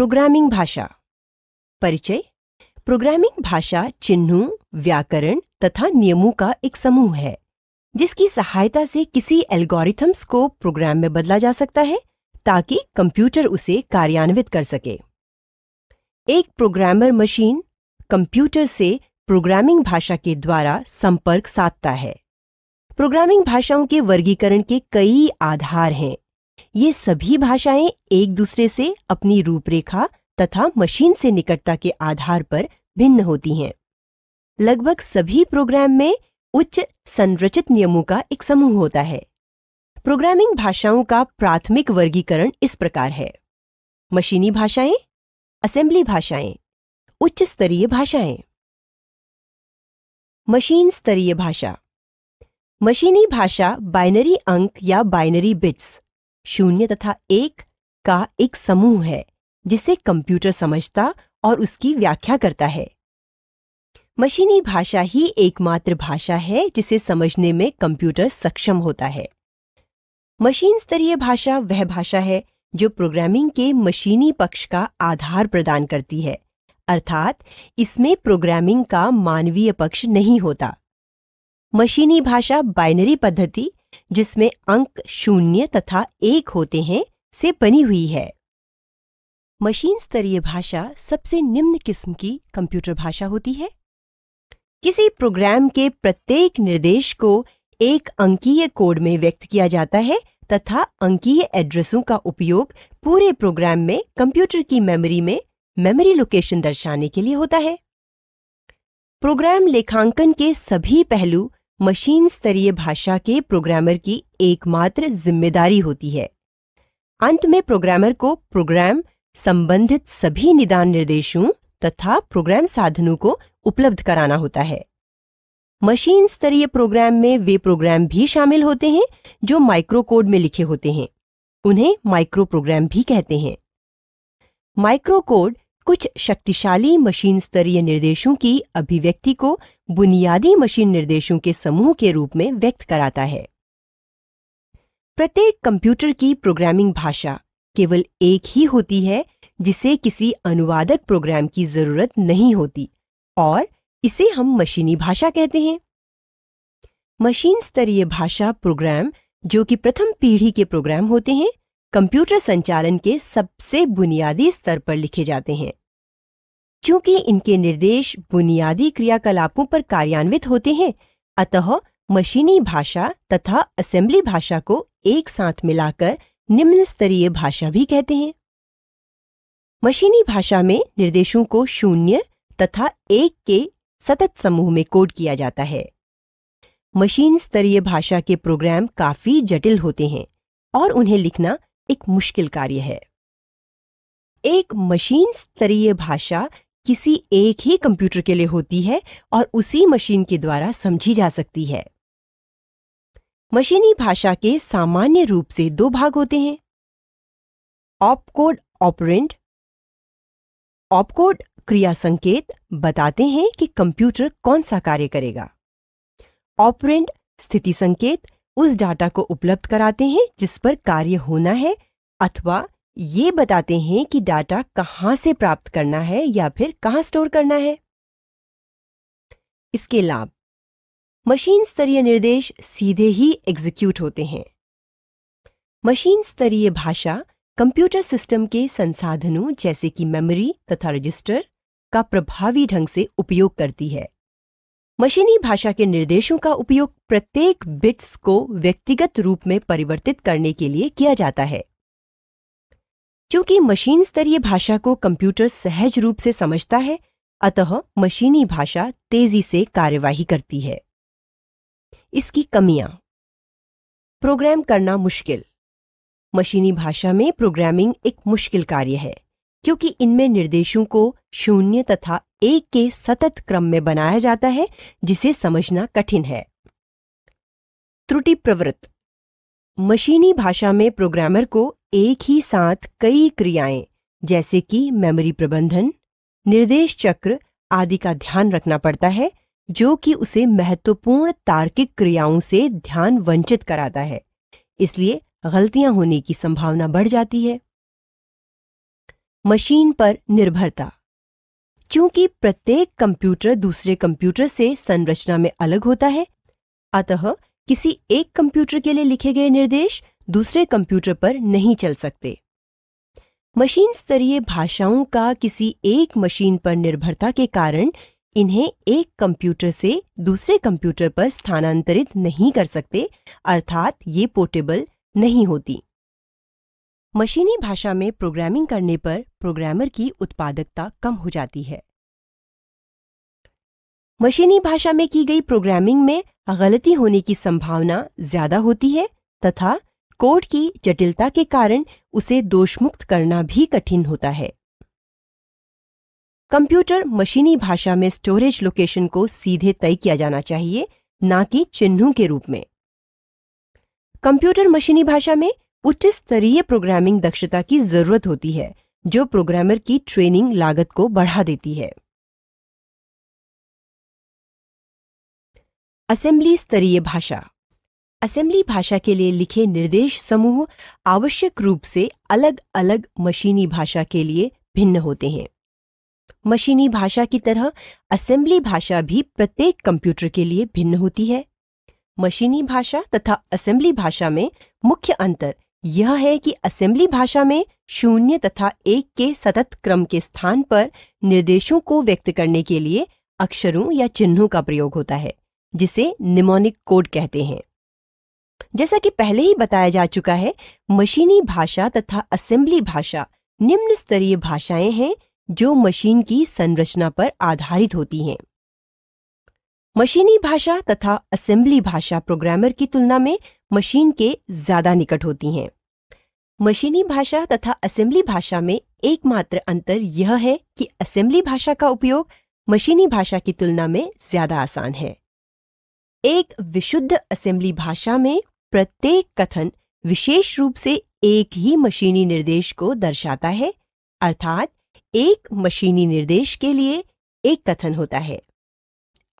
programming भाषा परिचय programming भाषा चिन्हों व्याकरण तथा नियमों का एक समूह है जिसकी सहायता से किसी एल्गोरिथम्स को प्रोग्राम में बदला जा सकता है ताकि कंप्यूटर उसे कार्यान्वित कर सके एक प्रोग्रामर मशीन कंप्यूटर से प्रोग्रामिंग भाषा के द्वारा संपर्क साधता है प्रोग्रामिंग भाषाओं के वर्गीकरण के कई आधार हैं ये सभी भाषाएं एक दूसरे से अपनी रूपरेखा तथा मशीन से निकटता के आधार पर भिन्न होती हैं लगभग सभी प्रोग्राम में उच्च संरचित नियमों का एक समूह होता है प्रोग्रामिंग भाषाओं का प्राथमिक वर्गीकरण इस प्रकार है मशीनी भाषाएं असेंबली भाषाएं उच्च स्तरीय भाषाएं मशीन स्तरीय भाषा मशीनी भाषा बाइनरी अंक या बाइनरी बिट्स शून्य तथा एक का एक समूह है जिसे कंप्यूटर समझता और उसकी व्याख्या करता है मशीनी भाषा ही एकमात्र भाषा है जिसे समझने में कंप्यूटर सक्षम होता है मशीन स्तरीय भाषा वह भाषा है जो प्रोग्रामिंग के मशीनी पक्ष का आधार प्रदान करती है अर्थात इसमें प्रोग्रामिंग का मानवीय पक्ष नहीं होता मशीनी भाषा बाइनरी पद्धति जिसमें अंक शून्य तथा एक होते हैं से बनी हुई है मशीन स्तरीय भाषा सबसे निम्न किस्म की कंप्यूटर भाषा होती है किसी प्रोग्राम के प्रत्येक निर्देश को एक अंकीय कोड में व्यक्त किया जाता है तथा अंकीय एड्रेसों का उपयोग पूरे प्रोग्राम में कंप्यूटर की मेमोरी में मेमोरी लोकेशन दर्शाने के लिए होता है प्रोग्राम लेखांकन के सभी पहलू मशीन स्तरीय भाषा के प्रोग्रामर की एकमात्र जिम्मेदारी होती है अंत में प्रोग्रामर को प्रोग्राम संबंधित सभी निदान निर्देशों तथा प्रोग्राम साधनों को उपलब्ध कराना होता है मशीन स्तरीय प्रोग्राम में वे प्रोग्राम भी शामिल होते हैं जो माइक्रो कोड में लिखे होते हैं उन्हें माइक्रो प्रोग्राम भी कहते हैं माइक्रो कोड कुछ शक्तिशाली मशीन स्तरीय निर्देशों की अभिव्यक्ति को बुनियादी मशीन निर्देशों के समूह के रूप में व्यक्त कराता है प्रत्येक कंप्यूटर की प्रोग्रामिंग भाषा केवल एक ही होती है जिसे किसी अनुवादक प्रोग्राम की जरूरत नहीं होती और इसे हम मशीनी भाषा कहते हैं मशीन स्तरीय भाषा प्रोग्राम जो कि प्रथम पीढ़ी के प्रोग्राम होते हैं कंप्यूटर संचालन के सबसे बुनियादी स्तर पर लिखे जाते हैं क्योंकि इनके निर्देश बुनियादी क्रियाकलापों पर कार्यान्वित होते हैं अतः मशीनी भाषा तथा असेंबली भाषा को एक साथ मिलाकर निम्न स्तरीय भाषा भी कहते हैं मशीनी भाषा में निर्देशों को शून्य तथा एक के सतत समूह में कोड किया जाता है मशीन स्तरीय भाषा के प्रोग्राम काफी जटिल होते हैं और उन्हें लिखना एक मुश्किल कार्य है एक मशीन स्तरीय भाषा किसी एक ही कंप्यूटर के लिए होती है और उसी मशीन के द्वारा समझी जा सकती है मशीनी भाषा के सामान्य रूप से दो भाग होते हैं ऑपकोड ऑपरेंट ऑपकोड क्रिया संकेत बताते हैं कि कंप्यूटर कौन सा कार्य करेगा ऑपरेंट स्थिति संकेत उस डाटा को उपलब्ध कराते हैं जिस पर कार्य होना है अथवा ये बताते हैं कि डाटा कहाँ से प्राप्त करना है या फिर कहाँ स्टोर करना है इसके लाभ मशीन स्तरीय निर्देश सीधे ही एग्जीक्यूट होते हैं मशीन स्तरीय भाषा कंप्यूटर सिस्टम के संसाधनों जैसे कि मेमोरी तथा रजिस्टर का प्रभावी ढंग से उपयोग करती है मशीनी भाषा के निर्देशों का उपयोग प्रत्येक बिट्स को व्यक्तिगत रूप में परिवर्तित करने के लिए किया जाता है चूंकि मशीन स्तरीय भाषा को कंप्यूटर सहज रूप से समझता है अतः मशीनी भाषा तेजी से कार्यवाही करती है इसकी कमियां प्रोग्राम करना मुश्किल मशीनी भाषा में प्रोग्रामिंग एक मुश्किल कार्य है क्योंकि इनमें निर्देशों को शून्य तथा एक के सतत क्रम में बनाया जाता है जिसे समझना कठिन है त्रुटि प्रवृत्त मशीनी भाषा में प्रोग्रामर को एक ही साथ कई क्रियाएं जैसे कि मेमोरी प्रबंधन निर्देश चक्र आदि का ध्यान रखना पड़ता है जो कि उसे महत्वपूर्ण तार्किक क्रियाओं से ध्यान वंचित कराता है इसलिए गलतियां होने की संभावना बढ़ जाती है मशीन पर निर्भरता क्योंकि प्रत्येक कंप्यूटर दूसरे कंप्यूटर से संरचना में अलग होता है अतः किसी एक कंप्यूटर के लिए लिखे गए निर्देश दूसरे कंप्यूटर पर नहीं चल सकते मशीन स्तरीय भाषाओं का किसी एक मशीन पर निर्भरता के कारण इन्हें एक कंप्यूटर से दूसरे कंप्यूटर पर स्थानांतरित नहीं कर सकते अर्थात ये पोर्टेबल नहीं होती मशीनी भाषा में प्रोग्रामिंग करने पर प्रोग्रामर की उत्पादकता कम हो जाती है मशीनी भाषा में की गई प्रोग्रामिंग में गलती होने की संभावना ज्यादा होती है तथा कोड की जटिलता के कारण उसे दोषमुक्त करना भी कठिन होता है कंप्यूटर मशीनी भाषा में स्टोरेज लोकेशन को सीधे तय किया जाना चाहिए ना कि चिन्हों के रूप में कंप्यूटर मशीनी भाषा में उच्च स्तरीय प्रोग्रामिंग दक्षता की जरूरत होती है जो प्रोग्रामर की ट्रेनिंग लागत को बढ़ा देती है असेंबली स्तरीय भाषा असेंबली भाषा के लिए लिखे निर्देश समूह आवश्यक रूप से अलग अलग मशीनी भाषा के लिए भिन्न होते हैं मशीनी भाषा की तरह असेंबली भाषा भी प्रत्येक कंप्यूटर के लिए भिन्न होती है मशीनी भाषा तथा असेंबली भाषा में मुख्य अंतर यह है कि असेंबली भाषा में शून्य तथा एक के सतत क्रम के स्थान पर निर्देशों को व्यक्त करने के लिए अक्षरों या चिन्हों का प्रयोग होता है जिसे निमोनिक कोड कहते हैं जैसा कि पहले ही बताया जा चुका है मशीनी भाषा तथा असेंबली भाषा निम्न स्तरीय भाषाएं हैं जो मशीन की संरचना पर आधारित होती हैं मशीनी भाषा तथा असेंबली भाषा प्रोग्रामर की तुलना में मशीन के ज्यादा निकट होती हैं मशीनी भाषा तथा असेंबली भाषा में एकमात्र अंतर यह है कि असेंबली भाषा का उपयोग मशीनी भाषा की तुलना में ज्यादा आसान है एक विशुद्ध असेंबली भाषा में प्रत्येक कथन विशेष रूप से एक ही मशीनी निर्देश को दर्शाता है अर्थात एक मशीनी निर्देश के लिए एक कथन होता है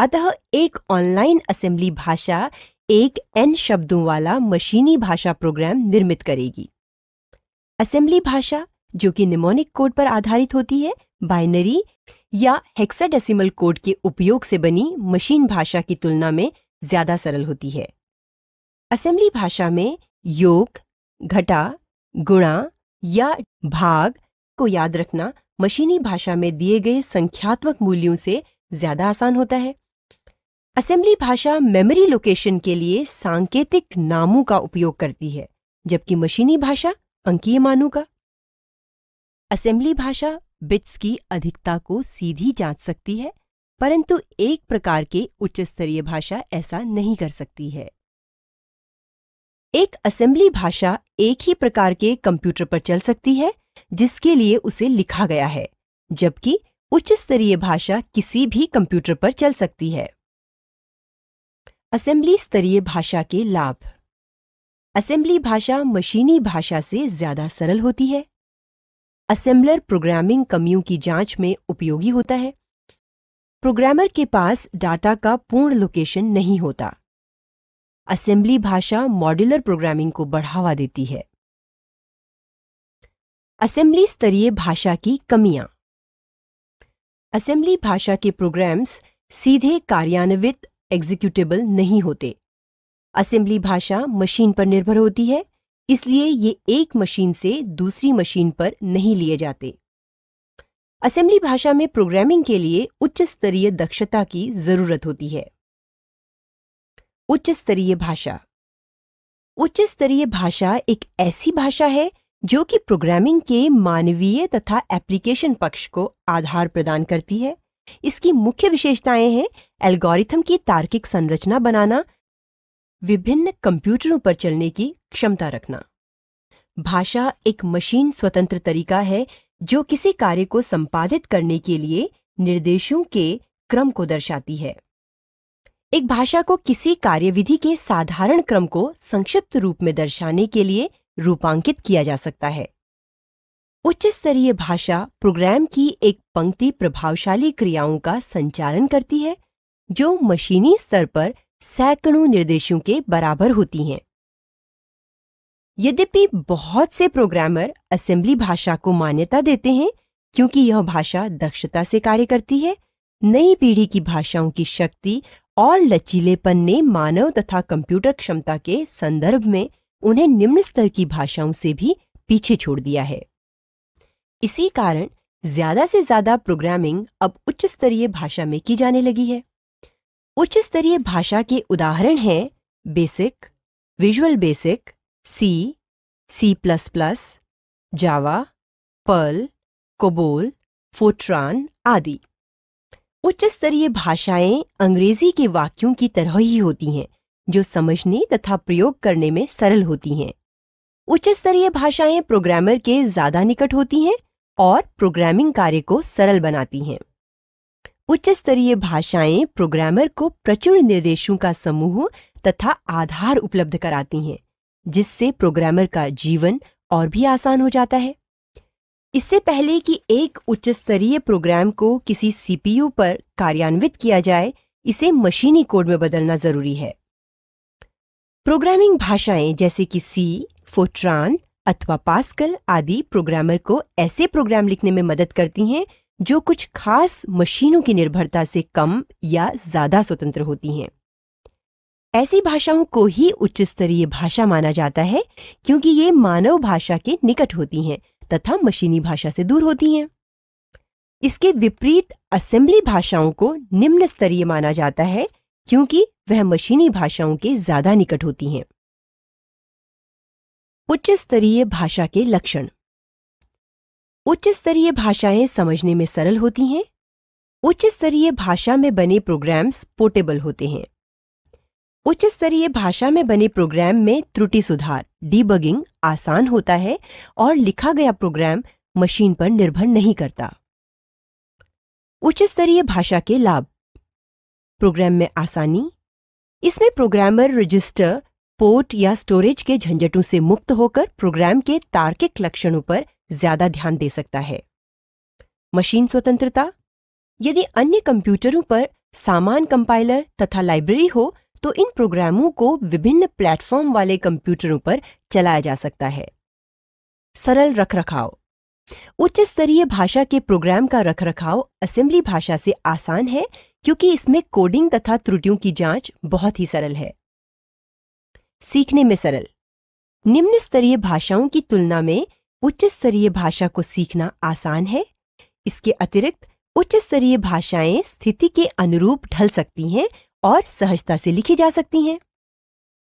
अतः एक ऑनलाइन असेंबली भाषा एक एन शब्दों वाला मशीनी भाषा प्रोग्राम निर्मित करेगी असेंबली भाषा जो कि निमोनिक कोड पर आधारित होती है बाइनरी या हेक्साडेसिमल कोड के उपयोग से बनी मशीन भाषा की तुलना में ज्यादा सरल होती है असेंबली भाषा में योग घटा गुणा या भाग को याद रखना मशीनी भाषा में दिए गए संख्यात्मक मूल्यों से ज्यादा आसान होता है असेंबली भाषा मेमोरी लोकेशन के लिए सांकेतिक नामों का उपयोग करती है जबकि मशीनी भाषा अंकीय मानों का असेंबली भाषा बिट्स की अधिकता को सीधी जांच सकती है परंतु एक प्रकार के उच्च स्तरीय भाषा ऐसा नहीं कर सकती है एक असेंबली भाषा एक ही प्रकार के कंप्यूटर पर चल सकती है जिसके लिए उसे लिखा गया है जबकि उच्च स्तरीय भाषा किसी भी कंप्यूटर पर चल सकती है असेंबली स्तरीय भाषा के लाभ असेंबली भाषा मशीनी भाषा से ज़्यादा सरल होती है असेंबलर प्रोग्रामिंग कमियों की जांच में उपयोगी होता है प्रोग्रामर के पास डाटा का पूर्ण लोकेशन नहीं होता असेंबली भाषा मॉड्यूलर प्रोग्रामिंग को बढ़ावा देती है असेंबली स्तरीय भाषा की कमियां असेंबली भाषा के प्रोग्राम्स सीधे कार्यान्वित एग्जीक्यूटेबल नहीं होते असेंबली भाषा मशीन पर निर्भर होती है इसलिए ये एक मशीन से दूसरी मशीन पर नहीं लिए जाते असेंबली भाषा में प्रोग्रामिंग के लिए उच्च स्तरीय दक्षता की जरूरत होती है उच्च स्तरीय भाषा उच्च स्तरीय भाषा एक ऐसी भाषा है जो कि प्रोग्रामिंग के मानवीय तथा एप्लीकेशन पक्ष को आधार प्रदान करती है इसकी मुख्य विशेषताएं हैं एल्गोरिथम की तार्किक संरचना बनाना विभिन्न कंप्यूटरों पर चलने की क्षमता रखना भाषा एक मशीन स्वतंत्र तरीका है जो किसी कार्य को संपादित करने के लिए निर्देशों के क्रम को दर्शाती है एक भाषा को किसी कार्यविधि के साधारण क्रम को संक्षिप्त रूप में दर्शाने के लिए रूपांकित किया जा सकता है उच्च स्तरीय भाषा प्रोग्राम की एक पंक्ति प्रभावशाली क्रियाओं का संचालन करती है जो मशीनी स्तर पर सैकड़ों निर्देशों के बराबर होती हैं यद्यपि बहुत से प्रोग्रामर असेंबली भाषा को मान्यता देते हैं क्योंकि यह भाषा दक्षता से कार्य करती है नई पीढ़ी की भाषाओं की शक्ति और लचीलेपन ने मानव तथा कंप्यूटर क्षमता के संदर्भ में उन्हें निम्न स्तर की भाषाओं से भी पीछे छोड़ दिया है इसी कारण ज्यादा से ज्यादा प्रोग्रामिंग अब उच्च स्तरीय भाषा में की जाने लगी है उच्च स्तरीय भाषा के उदाहरण हैं basic visual basic C C plus plus Java Perl COBOL Fortran आदि उच्च स्तरीय भाषाएं अंग्रेजी के वाक्यों की तरह ही होती हैं जो समझने तथा प्रयोग करने में सरल होती हैं उच्च स्तरीय भाषाएं प्रोग्रामर के ज्यादा निकट होती हैं और प्रोग्रामिंग कार्य को सरल बनाती हैं उच्च स्तरीय भाषाएं प्रोग्रामर को प्रचुर निर्देशों का समूह तथा आधार उपलब्ध कराती हैं जिससे प्रोग्रामर का जीवन और भी आसान हो जाता है इससे पहले कि एक उच्च स्तरीय प्रोग्राम को किसी सीपीयू पर कार्यान्वित किया जाए इसे मशीनी कोड में बदलना जरूरी है प्रोग्रामिंग भाषाएं जैसे कि सी फोट्रान अथवा पास्कल आदि प्रोग्रामर को ऐसे प्रोग्राम लिखने में मदद करती हैं जो कुछ खास मशीनों की निर्भरता से कम या ज्यादा स्वतंत्र होती हैं ऐसी भाषाओं को ही उच्च स्तरीय भाषा माना जाता है क्योंकि ये मानव भाषा के निकट होती हैं तथा मशीनी भाषा से दूर होती हैं इसके विपरीत असेंबली भाषाओं को निम्न स्तरीय माना जाता है क्योंकि वह मशीनी भाषाओं के ज्यादा निकट होती हैं उच्च स्तरीय भाषा के लक्षण उच्च स्तरीय भाषाएं समझने में सरल होती हैं उच्च स्तरीय भाषा में बने प्रोग्राम्स पोर्टेबल होते हैं उच्च स्तरीय भाषा में बने प्रोग्राम में त्रुटि सुधार डीबगिंग आसान होता है और लिखा गया प्रोग्राम मशीन पर निर्भर नहीं करता उच्च स्तरीय भाषा के लाभ प्रोग्राम में आसानी इसमें प्रोग्रामर रजिस्टर पोर्ट या स्टोरेज के झंझटों से मुक्त होकर प्रोग्राम के तार्किक लक्षणों पर ज्यादा ध्यान दे सकता है मशीन स्वतंत्रता यदि अन्य कंप्यूटरों पर सामान कंपाइलर तथा लाइब्रेरी हो तो इन प्रोग्रामों को विभिन्न प्लेटफॉर्म वाले कंप्यूटरों पर चलाया जा सकता है सरल रखरखाव उच्च स्तरीय भाषा के प्रोग्राम का रखरखाव असेंबली भाषा से आसान है क्योंकि इसमें कोडिंग तथा त्रुटियों की जांच बहुत ही सरल है सीखने में सरल निम्न स्तरीय भाषाओं की तुलना में उच्च स्तरीय भाषा को सीखना आसान है इसके अतिरिक्त उच्च स्तरीय भाषाएं स्थिति के अनुरूप ढल सकती हैं और सहजता से लिखी जा सकती हैं